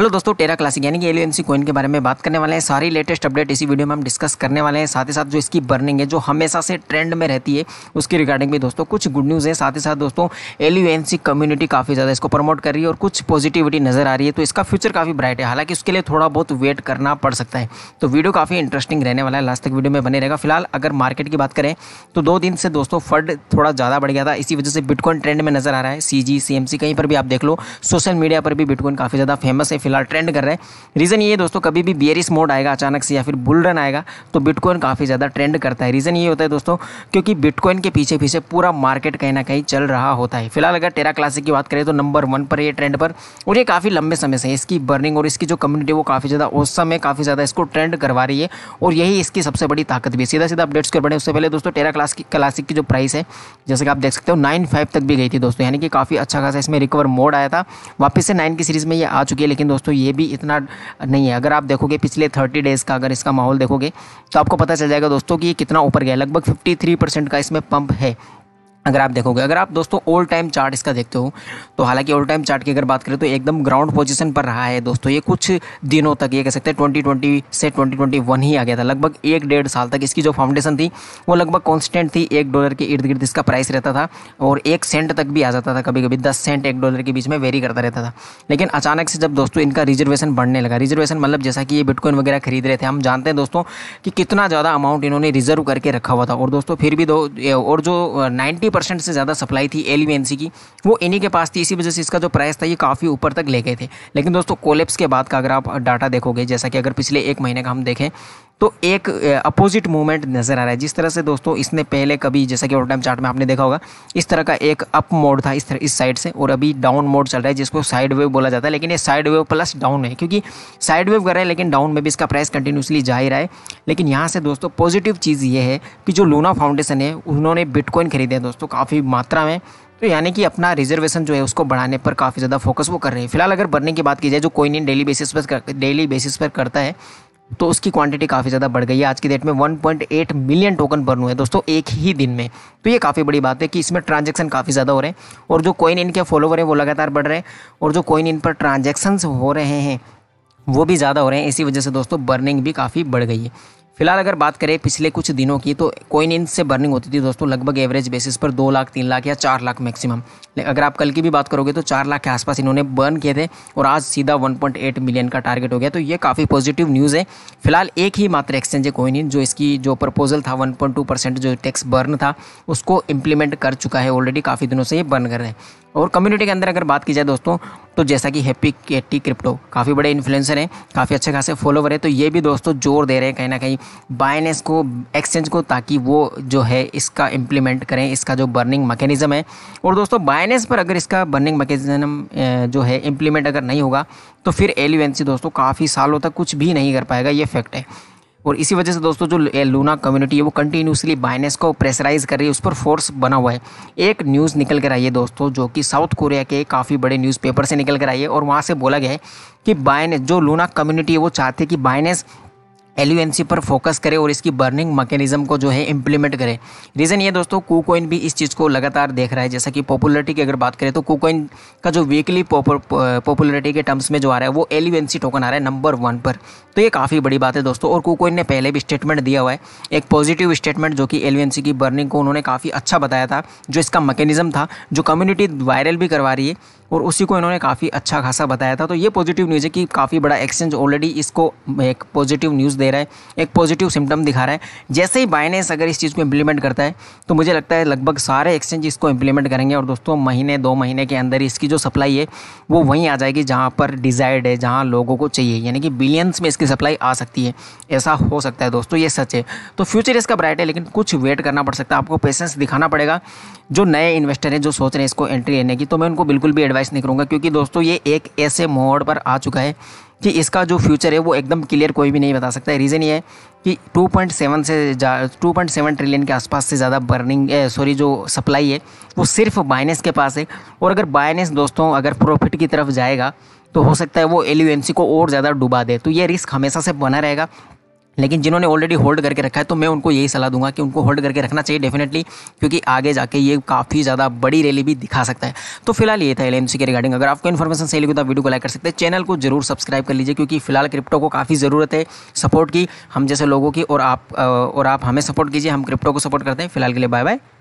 hello दोस्तों टेरा classic यानी कि एन कोइन के बारे में बात करने वाले हैं सारी लेटेस्ट अपडेट इसी वीडियो में हम डिस्कस करने वाले हैं साथ ही साथ जो इसकी बर्निंग है जो हमेशा से ट्रेंड में रहती है उसकी रिगार्डिंग भी दोस्तों कुछ गुड न्यूज़ है साथ ही साथ दोस्तों एल कम्युनिटी काफ़ी ज़्यादा इसको प्रमोट कर रही है और कुछ पॉजिटिविटी नज़र आ रही है तो इसका फ्यूचर काफ़ी ब्राइट है हालांकि उसके लिए थोड़ा बहुत वेट करना पड़ सकता है तो वीडियो काफ़ी इंटरेस्टिंग रहने वाला है लास्ट तक वीडियो में बने रहेगा फिलहाल अगर मार्केट की बात करें तो दो दिन से दोस्तों फंड थोड़ा ज़्यादा बढ़ गया था इसी वजह से बिटकॉइन ट्रेंड में नज़र आ रहा है सी जी कहीं पर भी आप देख लो सोशल मीडिया पर भी बिटकॉइन काफ़ी ज़्यादा फेमस है फिलहाल ट्रेंड कर रहे हैं रीज़न ये दोस्तों कभी भी बियरिस मोड आएगा अचानक से या फिर बुल रन आएगा तो बिटकॉइन काफ़ी ज़्यादा ट्रेंड करता है रीज़न ये होता है दोस्तों क्योंकि बिटकॉइन के पीछे पीछे पूरा मार्केट कहीं ना कहीं चल रहा होता है फिलहाल अगर टेरा क्लासिक की बात करें तो नंबर वन पर ये ट्रेंड पर और ये काफ़ी लंबे समय से इसकी बर्निंग और इसकी जो कम्युनिटी वो काफ़ी ज़्यादा उस समय काफ़ी ज़्यादा इसको ट्रेंड करवा रही है और यही इसकी सबसे बड़ी ताकत भी है सीधा सीधा अपडेट्स कर बढ़े उससे पहले दोस्तों टेरा क्लास की क्लासिक की जो प्राइस है जैसे कि आप देख सकते हो नाइन फाइव तक भी गई थी दोस्तों यानी कि काफ़ी अच्छा खासा इसमें रिकवर मोड आया था वापस से नाइन की सीरीज़ में ये आ चुकी है लेकिन दोस्तों दोस्तों ये भी इतना नहीं है अगर आप देखोगे पिछले थर्टी डेज़ का अगर इसका माहौल देखोगे तो आपको पता चल जाएगा दोस्तों कि ये कितना ऊपर गया लगभग फिफ्टी थ्री परसेंट का इसमें पंप है अगर आप देखोगे अगर आप दोस्तों ओल्ड टाइम चार्ट इसका देखते हो तो हालांकि ओल्ड टाइम चार्ट की अगर बात करें तो एकदम ग्राउंड पोजीशन पर रहा है दोस्तों ये कुछ दिनों तक ये कह सकते हैं ट्वेंटी ट्वेंटी से ट्वेंटी ट्वेंटी वन ही आ गया था लगभग एक डेढ़ साल तक इसकी जो फाउंडेशन थी वो लगभग कॉन्स्टेंट थी एक डॉलर के इर्द गिर्द इसका प्राइस रहता था और एक सेंट तक भी आ जाता था कभी कभी दस सेंट एक डॉलर के बीच में वेरी करता रहता था लेकिन अचानक से जब दोस्तों इनका रिजर्वेशन बढ़ने लगा रिजर्वेशन मतलब जैसा कि ये बिटकॉइन वगैरह खरीद रहे थे हम जानते हैं दोस्तों कि कितना ज़्यादा अमाउंट इन्होंने रिजर्व करके रखा हुआ था और दोस्तों फिर भी दो और जो नाइन्टी फिफ्टी परसेंट से ज़्यादा सप्लाई थी एल की वो इन्हीं के पास थी इसी वजह से इसका जो प्राइस था ये काफ़ी ऊपर तक ले गए थे लेकिन दोस्तों कोलेप्स के बाद का अगर आप डाटा देखोगे जैसा कि अगर पिछले एक महीने का हम देखें तो एक अपोजिट मूवमेंट नज़र आ रहा है जिस तरह से दोस्तों इसने पहले कभी जैसा कि ऑल टाइम चार्ट में आपने देखा होगा इस तरह का एक अप मोड था इस तरह इस साइड से और अभी डाउन मोड चल रहा है जिसको साइड वेव बोला जाता है लेकिन ये साइड वेव प्लस डाउन है क्योंकि साइड वेव कर रहा है लेकिन डाउन में भी इसका प्राइस कंटिन्यूसली जा ही रहा है लेकिन यहाँ से दोस्तों पॉजिटिव चीज़ ये है कि जो लूना फाउंडेशन है उन्होंने बिटकॉइन खरीदे हैं दोस्तों काफ़ी मात्रा में तो यानी कि अपना रिजर्वेशन जो है उसको बढ़ाने पर काफ़ी ज़्यादा फोकस वो कर रहे हैं फिलहाल अगर बर्निंग की बात की जाए जो कोइन नहीं डेली बेसिस पर डेली बेसिस पर करता है तो उसकी क्वांटिटी काफ़ी ज़्यादा बढ़ गई है आज की डेट में 1.8 मिलियन टोकन बर्न हुए हैं दोस्तों एक ही दिन में तो ये काफ़ी बड़ी बात है कि इसमें ट्रांजेक्शन काफ़ी ज़्यादा हो रहे हैं और जो कोइन इनके फॉलोवर हैं वो लगातार बढ़ रहे हैं और जो कोइन इन पर ट्रांजैक्शंस हो रहे हैं वो भी ज़्यादा हो रहे हैं इसी वजह से दोस्तों बर्निंग भी काफ़ी बढ़ गई है फिलहाल अगर बात करें पिछले कुछ दिनों की तो कोइन इन से बर्निंग होती थी दोस्तों लगभग एवरेज बेसिस पर दो लाख तीन लाख या चार लाख मैक्सिमम अगर आप कल की भी बात करोगे तो चार लाख के आसपास इन्होंने बर्न किए थे और आज सीधा 1.8 मिलियन का टारगेट हो गया तो ये काफ़ी पॉजिटिव न्यूज़ है फिलहाल एक ही मात्र एक्सचेंज है कोइन इन जो इसकी जो प्रपोजल था वन परसेंट जो टैक्स बर्न था उसको इम्प्लीमेंट कर चुका है ऑलरेडी काफ़ी दिनों से ये बर्न कर रहे हैं और कम्युनिटी के अंदर अगर बात की जाए दोस्तों तो जैसा कि हैप्पी केटी क्रिप्टो काफ़ी बड़े इन्फ्लुएंसर हैं काफ़ी अच्छे खासे फॉलोवर हैं तो ये भी दोस्तों जोर दे रहे हैं कहीं ना कहीं बाइनेस को एक्सचेंज को ताकि वो जो है इसका इम्प्लीमेंट करें इसका जो बर्निंग मैकेनिज़्म है और दोस्तों बाइनेस पर अगर इसका बर्निंग मैकेनिज़म जो है इम्प्लीमेंट अगर नहीं होगा तो फिर एलिवेंसी दोस्तों काफ़ी सालों तक कुछ भी नहीं कर पाएगा ये फैक्ट है और इसी वजह से दोस्तों जो लूना कम्युनिटी है वो कंटिन्यूसली बाइनेस को प्रेशराइज कर रही है उस पर फोर्स बना हुआ है एक न्यूज़ निकल कर आई है दोस्तों जो कि साउथ कोरिया के काफ़ी बड़े न्यूज़पेपर से निकल कर आई है और वहाँ से बोला गया है कि बाइनेस जो लूना कम्युनिटी है वो चाहते हैं कि बाइनेस एल पर फोकस करे और इसकी बर्निंग मैकेनिज्म को जो है इम्प्लीमेंट करे रीज़न ये दोस्तों कोकोइन भी इस चीज़ को लगातार देख रहा है जैसा कि पॉपुलरिटी की अगर बात करें तो कू का जो वीकली पॉपुलरिटी के टर्म्स में जो आ रहा है वो एल टोकन आ रहा है नंबर वन पर तो ये काफ़ी बड़ी बात है दोस्तों और कोकोइन ने पहले भी स्टेटमेंट दिया हुआ है एक पॉजिटिव स्टेटमेंट जो कि एल की बर्निंग को उन्होंने काफ़ी अच्छा बताया था जो इसका मैकेनिज्म था जो कम्युनिटी वायरल भी करवा रही है और उसी को इन्होंने काफ़ी अच्छा खासा बताया था तो ये पॉजिटिव न्यूज़ है कि काफ़ी बड़ा एक्सचेंज ऑलरेडी इसको एक पॉजिटिव न्यूज़ दे रहा है एक पॉजिटिव सिम्टम दिखा रहा है जैसे ही बाइनेंस अगर इस चीज़ को इम्प्लीमेंट करता है तो मुझे लगता है लगभग सारे एक्सचेंज इसको इम्प्लीमेंट करेंगे और दोस्तों महीने दो महीने के अंदर इसकी जो सप्लाई है वो वहीं आ जाएगी जहाँ पर डिज़ायर्ड है जहाँ लोगों को चाहिए यानी कि बिलियंस में इसकी सप्लाई आ सकती है ऐसा हो सकता है दोस्तों ये सच है तो फ्यूचर इसका ब्राइट है लेकिन कुछ वेट करना पड़ सकता है आपको पेशेंस दिखाना पड़ेगा जो नए इन्वेस्टर हैं जो सोच रहे हैं इसको एंट्री लेने की तो मैं उनको बिल्कुल भी एडवाइस नहीं करूँगा क्योंकि दोस्तों ये एक ऐसे मोड़ पर आ चुका है कि इसका जो फ्यूचर है वो एकदम क्लियर कोई भी नहीं बता सकता है रीज़न ये है कि 2.7 से टू पॉइंट सेवन ट्रिलियन के आसपास से ज़्यादा बर्निंग सॉरी जो सप्लाई है वो सिर्फ बाइनेस के पास है और अगर बाइनेस दोस्तों अगर प्रॉफिट की तरफ जाएगा तो हो सकता है वो एल को और ज़्यादा डुबा दे तो ये रिस्क हमेशा से बना रहेगा लेकिन जिन्होंने ऑलरेडी होल्ड करके रखा है तो मैं उनको यही सलाह दूंगा कि उनको होल्ड करके रखना चाहिए डेफिनेटली क्योंकि आगे जाके ये काफ़ी ज़्यादा बड़ी रैली भी दिखा सकता है तो फिलहाल ये था एल के रिगार्डिंग अगर आपको इन्फॉर्मेशन सही लगी तो वीडियो को लाइक कर सकते हैं चैनल को जरूर सब्सक्राइब कर लीजिए क्योंकि फिलहाल क्रिप्टो को काफ़ी ज़रूरत है सपोर्ट की हम जैसे लोगों की और आप और आप हमें सपोर्ट कीजिए हम क्रिप्टो को सपोर्ट करते हैं फिलहाल के लिए बाय बाय